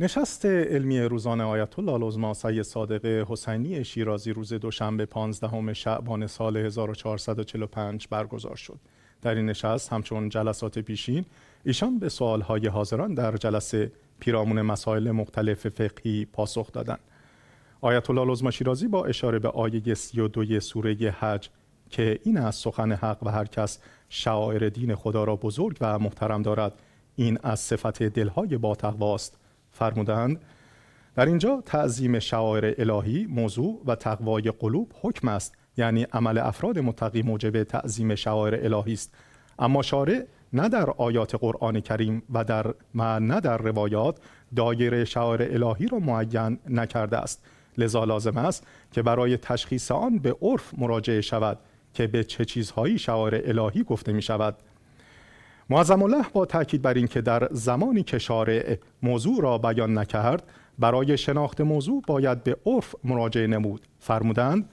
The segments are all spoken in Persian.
نشست علمی روزانه آیت الله العظما سید صادق حسینی شیرازی روز دوشنبه 15 شعبان سال 1445 برگزار شد. در این نشست همچون جلسات پیشین ایشان به سوالهای حاضران در جلسه پیرامون مسائل مختلف فقهی پاسخ دادند. آیت الله العظما شیرازی با اشاره به آیه 32 سوره حج که این از سخن حق و هر کس شعائر دین خدا را بزرگ و محترم دارد این از صفت دلهای با تقواست فرمودند در اینجا تعظیم شعائر الهی موضوع و تقوای قلوب حکم است یعنی عمل افراد متقی موجب تعظیم شعائر الهی است اما شارع نه در آیات قرآن کریم و در ما نه در روایات دایره شعائر الهی را معین نکرده است لذا لازم است که برای تشخیص آن به عرف مراجعه شود که به چه چیزهایی شعائر الهی گفته می شود معظم الله با تاکید بر اینکه در زمانی که شارع موضوع را بیان نکرد برای شناخت موضوع باید به عرف مراجعه نمود فرمودند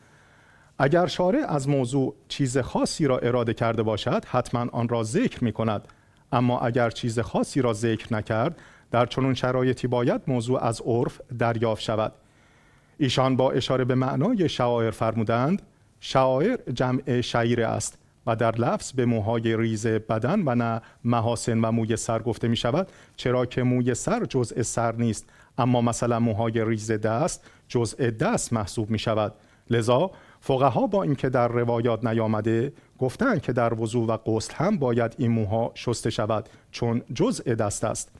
اگر شارع از موضوع چیز خاصی را اراده کرده باشد حتما آن را ذکر می کند اما اگر چیز خاصی را ذکر نکرد در چنون شرایطی باید موضوع از عرف دریافت شود ایشان با اشاره به معنای شعائر فرمودند شعائر جمع شعیره است و در لفظ به موهای ریز بدن و نه محاسن و موی سر گفته می شود چرا که موی سر جزء سر نیست اما مثلا موهای ریز دست جزء دست محسوب می شود لذا فقها با اینکه در روایات نیامده گفتند که در وضوع و قسل هم باید این موها شسته شود چون جزء دست است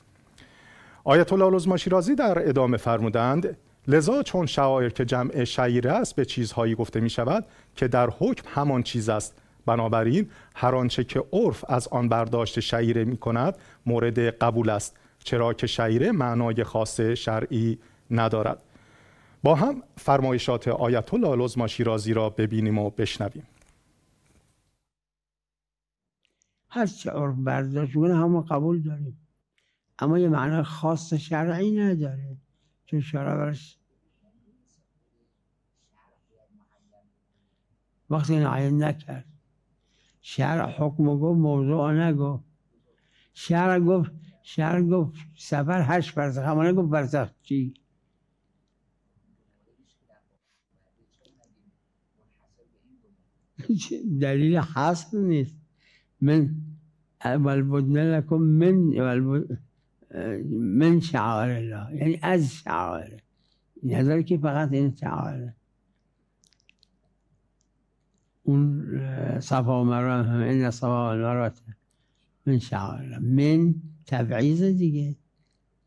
آیت الله العظما شیرازی در ادامه فرمودند لذا چون شعائر که جمع شعیره است به چیزهایی گفته می شود که در حکم همان چیز است بنابراین هر آنچه که عرف از آن برداشت شعیره می کند مورد قبول است چرا که شعیره معنای خاص شرعی ندارد با هم فرمایشات آیت الله لزما شیرازی را ببینیم و بشنویم هر چه عرف برداشت کنه همه قبول داریم اما یه معنای خاص شرعی نداره چون شرع برش وقتی این نکرد شرع حکم گفت موضوع نگفت شرع گفت شرع گفت سفر هشت برزخ همانه گفت برزخ چی دلیل حصل نیست من اول بودن لکم من اول من شعار الله یعنی از شعار نظر که فقط این شعار. اون صفا و این صفا و من شعائر من تبعیز دیگه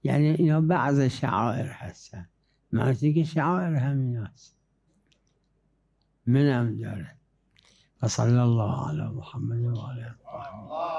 یعنی اینا بعض شعائر هستن مرسی که شعائر همین هست هم داره و صلی الله علی محمد و علی